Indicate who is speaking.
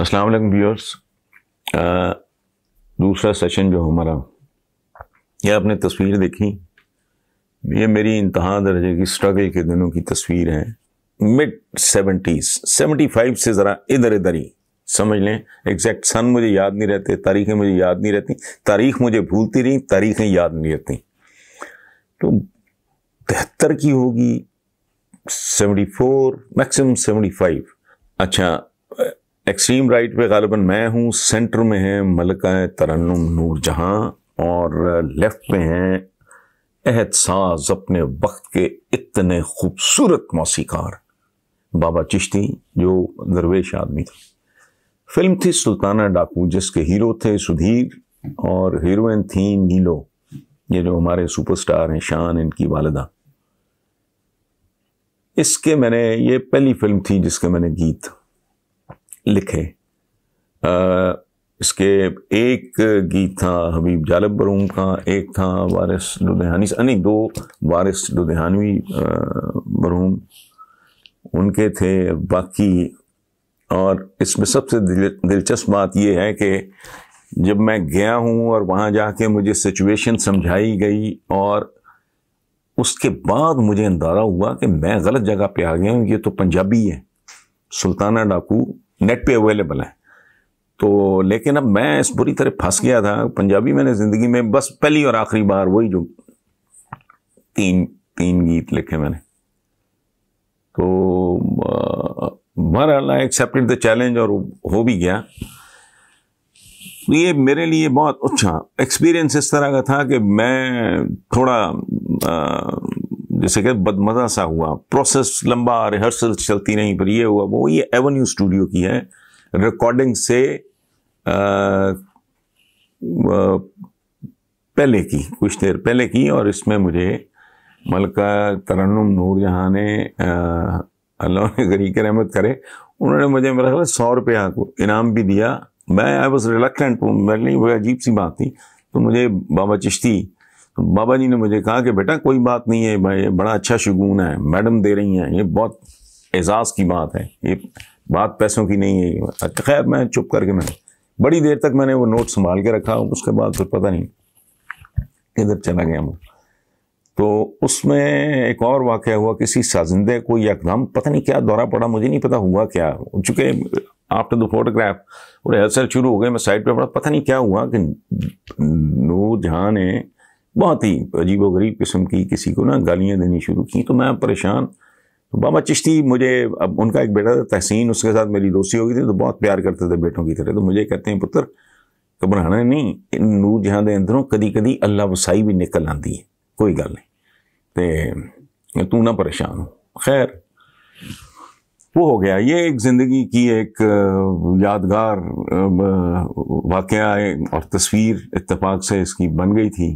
Speaker 1: अस्सलाम वालेकुम व्यूअर्स दूसरा सेशन जो हमारा ये आपने तस्वीर देखी ये मेरी इंतहा दर्जे की स्ट्रगल के दिनों की तस्वीर है मिड सेवेंटीज़ सेवेंटी फाइव से ज़रा इधर इधर ही समझ लें एग्जैक्ट सन मुझे याद नहीं रहते तारीखें मुझे याद नहीं रहती तारीख मुझे भूलती रही तारीखें याद नहीं रहती तो तिहत्तर की होगी seventy four maximum seventy five अच्छा एक्सट्रीम राइट पे गालिबा मैं हूँ सेंटर में है मलका तरन्नुम नूर जहाँ और लेफ्ट पे हैं एहतसाज अपने वक्त के इतने खूबसूरत मौसीकार बाबा चिश्ती जो दरवेश आदमी थे फिल्म थी सुल्ताना डाकू जिसके हीरो थे सुधीर और हीरोइन थी नीलो ये जो हमारे सुपरस्टार हैं शान इनकी वालदा इसके मैंने ये पहली फिल्म थी जिसके मैंने गीत लिखे आ, इसके एक गीत था हबीब जालब बरूम का एक था वारिस लुधियानी यानी दो वारिस लुधियानवी बरूम उनके थे बाकी और इसमें सबसे दिल, दिलचस्प बात यह है कि जब मैं गया हूँ और वहाँ जाके मुझे सिचुएशन समझाई गई और उसके बाद मुझे अंदाजा हुआ कि मैं गलत जगह पे आ गया हूँ ये तो पंजाबी है सुल्ताना डाकू नेट पे अवेलेबल हैं तो लेकिन अब मैं इस बुरी तरह फंस गया था पंजाबी मैंने ज़िंदगी में बस पहली और आखिरी बार वही जो तीन तीन गीत लिखे मैंने तो बहरहाल आई एक्सेप्टेड द चैलेंज और हो भी गया ये मेरे लिए बहुत अच्छा एक्सपीरियंस इस तरह का था कि मैं थोड़ा आ, जैसे कि बदमजा सा हुआ प्रोसेस लंबा रिहर्सल चलती नहीं पर ये हुआ वो ये एवेन्यू स्टूडियो की है रिकॉर्डिंग से आ, पहले की कुछ देर पहले की और इसमें मुझे मलका तरन्नुम नूर जहाँ ने अल्लाह ने के रहमत करे उन्होंने मुझे मेरा ख्याल सौ रुपया को इनाम भी दिया मैं आई वॉज रिलक्टेंट मेरे लिए वो अजीब सी बात थी तो मुझे बाबा चिश्ती बाबा जी ने मुझे कहा कि बेटा कोई बात नहीं है भाई बड़ा अच्छा शगुन है मैडम दे रही हैं ये बहुत एजाज़ की बात है ये बात पैसों की नहीं है अच्छा, खैर मैं चुप करके मैंने बड़ी देर तक मैंने वो नोट संभाल के रखा उसके बाद फिर पता नहीं किधर चला गया मैं तो उसमें एक और वाक़ हुआ किसी साजिंदे को एकदम पता नहीं क्या दौरा पड़ा मुझे नहीं पता हुआ क्या चूँकि आफ्टर द फोटोग्राफ और रिहर्सल शुरू हो गए मैं साइड पर पड़ा पता नहीं क्या हुआ कि नूर जहाँ ने बहुत ही अजीब गरीब किस्म की किसी को ना गालियाँ देनी शुरू की तो मैं परेशान तो बाबा चिश्ती मुझे अब उनका एक बेटा था तहसीन उसके साथ मेरी दोस्ती हो गई थी तो बहुत प्यार करते थे बेटों की तरह तो मुझे कहते हैं पुत्र नहीं इन नूर जहाँ के अंदरों कभी कभी अल्लाह वसाई भी निकल आती है कोई गल नहीं तो तू ना परेशान हो खैर वो हो गया ये एक ज़िंदगी की एक यादगार वाक़ और तस्वीर इतफाक़ से इसकी बन गई थी